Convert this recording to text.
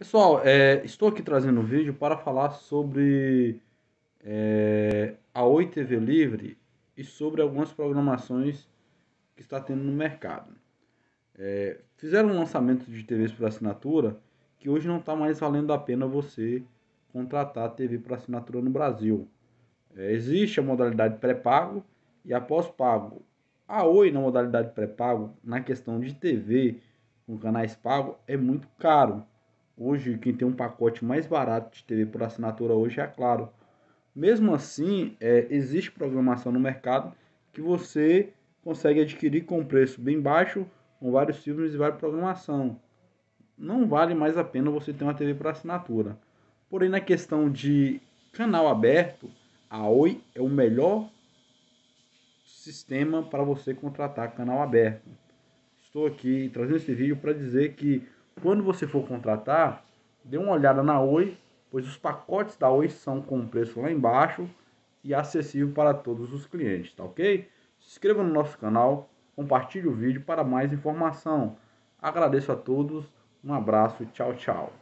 Pessoal, é, estou aqui trazendo um vídeo para falar sobre é, a Oi TV Livre e sobre algumas programações que está tendo no mercado. É, fizeram um lançamento de TVs por assinatura que hoje não está mais valendo a pena você contratar TV por assinatura no Brasil. É, existe a modalidade pré-pago e após pago A Oi na modalidade pré-pago, na questão de TV com canais pago, é muito caro. Hoje, quem tem um pacote mais barato de TV por assinatura hoje é a Claro. Mesmo assim, é, existe programação no mercado que você consegue adquirir com preço bem baixo, com vários filmes e várias programação. Não vale mais a pena você ter uma TV por assinatura. Porém, na questão de canal aberto, a Oi é o melhor sistema para você contratar canal aberto. Estou aqui trazendo esse vídeo para dizer que quando você for contratar, dê uma olhada na Oi, pois os pacotes da Oi são com preço lá embaixo e acessível para todos os clientes, tá ok? Se inscreva no nosso canal, compartilhe o vídeo para mais informação. Agradeço a todos, um abraço, tchau, tchau.